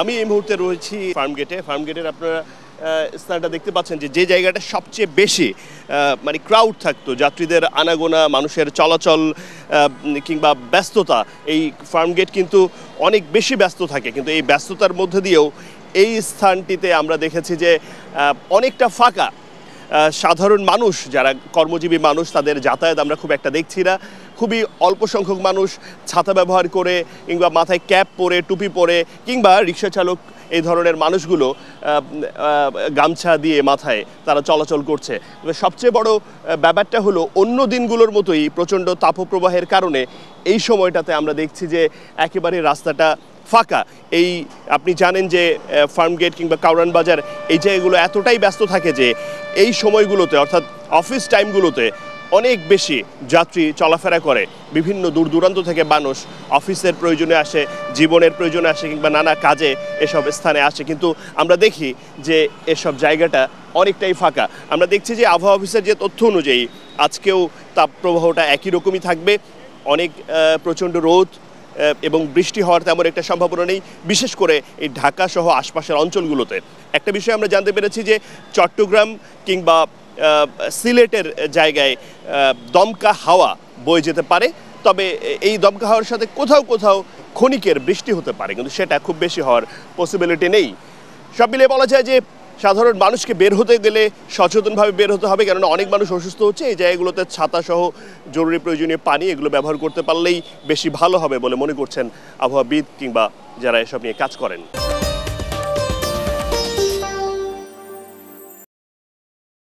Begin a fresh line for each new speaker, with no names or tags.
আমি এই মুহূর্তে রয়েছি ফার্ম গেটে ফার্ম গেটের আপনারা স্থানটা দেখতে পাচ্ছেন যে যে জায়গাটা সবচেয়ে বেশি মানে ক্রাউড থাকতো যাত্রীদের আনাগোনা মানুষের চলাচল কিংবা ব্যস্ততা এই ফার্ম গেট কিন্তু অনেক বেশি ব্যস্ত থাকে কিন্তু এই ব্যস্ততার মধ্যে দিয়েও এই স্থানটিতে আমরা দেখেছি যে অনেকটা ফাঁকা সাধারণ মানুষ যারা কর্মজীবী মানুষ তাদের যাতায়াত আমরা খুব একটা দেখছি না খুবই অল্প সংখ্যক মানুষ ছাতা ব্যবহার করে কিংবা মাথায় ক্যাপ পরে টুপি পরে কিংবা রিক্সা চালক এই ধরনের মানুষগুলো গামছা দিয়ে মাথায় তারা চলাচল করছে সবচেয়ে বড় ব্যাপারটা হলো অন্য দিনগুলোর মতোই প্রচণ্ড তাপপ্রবাহের কারণে এই সময়টাতে আমরা দেখছি যে একেবারে রাস্তাটা ফাঁকা এই আপনি জানেন যে ফার্মগেট কিংবা কাউরান বাজার এই জায়গাগুলো এতটাই ব্যস্ত থাকে যে এই সময়গুলোতে অর্থাৎ অফিস টাইমগুলোতে অনেক বেশি যাত্রী চলাফেরা করে বিভিন্ন দূর দূরান্ত থেকে মানুষ অফিসের প্রয়োজনে আসে জীবনের প্রয়োজনে আসে কিংবা নানা কাজে এসব স্থানে আসে কিন্তু আমরা দেখি যে এসব জায়গাটা অনেকটাই ফাঁকা আমরা দেখছি যে আবহাওয়া অফিসের যে তথ্য অনুযায়ী আজকেও তাপপ্রবাহটা একই রকমই থাকবে অনেক প্রচণ্ড রোদ এবং বৃষ্টি হওয়ার তেমন একটা সম্ভাবনা নেই বিশেষ করে এই ঢাকা সহ আশপাশের অঞ্চলগুলোতে একটা বিষয় আমরা জানতে পেরেছি যে চট্টগ্রাম কিংবা সিলেটের জায়গায় দমকা হাওয়া বয়ে যেতে পারে তবে এই দমকা হাওয়ার সাথে কোথাও কোথাও ক্ষণিকের বৃষ্টি হতে পারে কিন্তু সেটা খুব বেশি হওয়ার পসিবিলিটি নেই সব মিলিয়ে বলা যায় যে সাধারণ মানুষকে বের হতে গেলে সচেতনভাবে বের হতে হবে কেননা অনেক মানুষ অসুস্থ হচ্ছে এই জায়গাগুলোতে ছাতাসহ জরুরি প্রয়োজনীয় পানি এগুলো ব্যবহার করতে পারলেই বেশি ভালো হবে বলে মনে করছেন আবহাওয়াবিদ কিংবা যারা এসব নিয়ে কাজ করেন